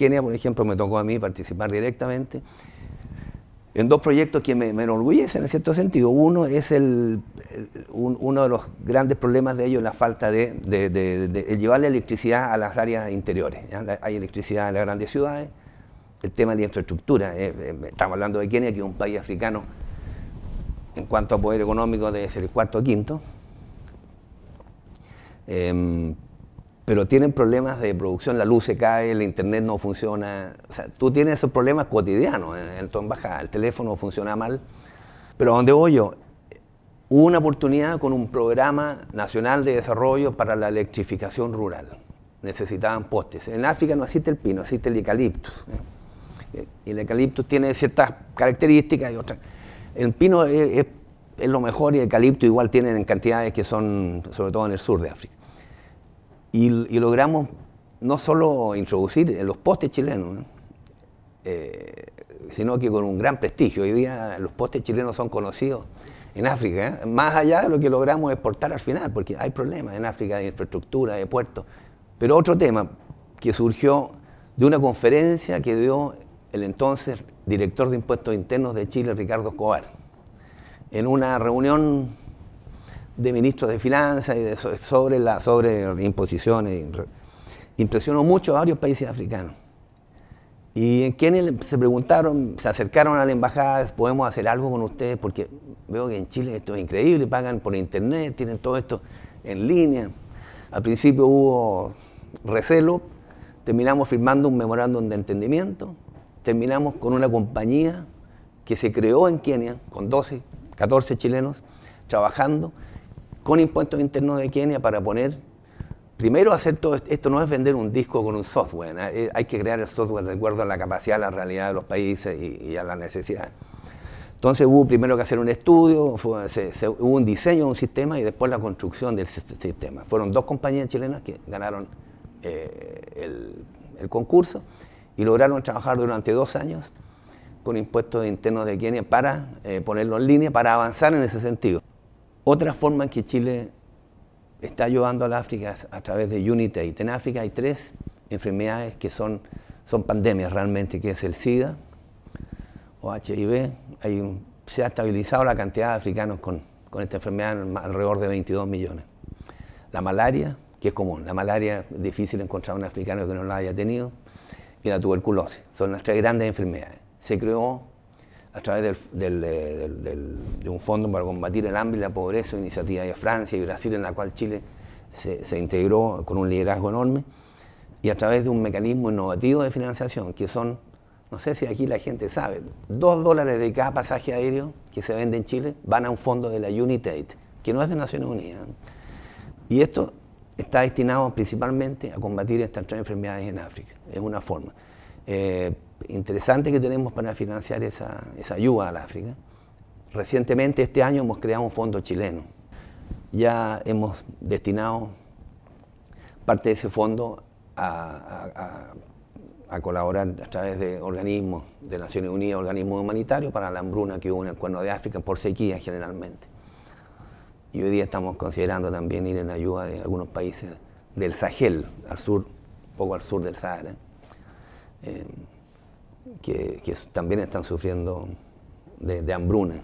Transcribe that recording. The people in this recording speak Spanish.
Kenia, por ejemplo, me tocó a mí participar directamente en dos proyectos que me, me enorgullecen en cierto sentido. Uno es el, uno de los grandes problemas de ellos, la falta de, llevar la electricidad a las áreas interiores. Hay electricidad en las grandes ciudades, el tema de infraestructura. Eh, eh, estamos hablando de Kenia, que es un país africano en cuanto a poder económico de ser el cuarto o quinto. Em, pero tienen problemas de producción, la luz se cae, el internet no funciona. O sea, tú tienes esos problemas cotidianos ¿eh? en, en tu el teléfono funciona mal. Pero donde voy yo, hubo una oportunidad con un programa nacional de desarrollo para la electrificación rural. Necesitaban postes. En África no existe el pino, existe el eucaliptus. ¿eh? El eucaliptus tiene ciertas características y otras. El pino es, lo mejor y el eucalipto igual tienen en cantidades que son, sobre todo en el sur de África. Y, logramos no solo introducir en los postes chilenos, eh, sino que con un gran prestigio. Hoy día los postes chilenos son conocidos en África, ¿eh? más allá de lo que logramos exportar al final, porque hay problemas en África de infraestructura, de puertos. Pero otro tema que surgió de una conferencia que dio el entonces director de Impuestos Internos de Chile, Ricardo Escobar, en una reunión de ministros de finanzas y sobre la sobre imposiciones. Impresionó mucho a varios países africanos. Y en Kenia se preguntaron, se acercaron a la embajada, podemos hacer algo con ustedes, porque veo que en Chile esto es increíble, pagan por internet, tienen todo esto en línea. Al principio hubo recelo, terminamos firmando un memorándum de entendimiento, terminamos con una compañía que se creó en Kenia, con 12, 14 chilenos, trabajando con impuestos internos de Kenia para poner primero hacer todo esto, no es vender un disco con un software, eh, hay que crear el software de acuerdo a la capacidad, a la realidad de los países y, a las necesidades Entonces hubo primero que hacer un estudio, hubo un diseño de un sistema y después la construcción del sistema. Fueron dos compañías chilenas que ganaron eh, el, concurso y lograron trabajar durante dos años con impuestos internos de Kenia para eh, ponerlo en línea, para avanzar en ese sentido. Otra forma en que Chile está ayudando a la África es a través de UNITAID. En África hay tres enfermedades que son, son pandemias realmente, que es el SIDA o HIV. se ha estabilizado la cantidad de africanos con, esta enfermedad alrededor de 22 millones. La malaria, que es común. La malaria es difícil encontrar un africano que no la haya tenido. Y la tuberculosis. Son las tres grandes enfermedades. Se creó a través eh, de un fondo para combatir el hambre y la pobreza, iniciativa de Francia y Brasil, en la cual Chile se, integró con un liderazgo enorme, y a través de un mecanismo innovativo de financiación, que son, no sé si aquí la gente sabe, dos dólares de cada pasaje aéreo que se vende en Chile van a un fondo de la United, que no es de Naciones Unidas. Y esto está destinado principalmente a combatir estas tres enfermedades en África. Es una forma. Eh, interesante que tenemos para financiar esa, ayuda al África. Recientemente, este año, hemos creado un fondo chileno. Ya hemos destinado parte de ese fondo a, colaborar a través de organismos de Naciones Unidas, organismos humanitarios, para la hambruna que hubo en el Cuerno de África por sequía generalmente. Y hoy día estamos considerando también ir en ayuda de algunos países del Sahel, al sur, poco al sur del Sahara. Eh, que, también están sufriendo de hambruna.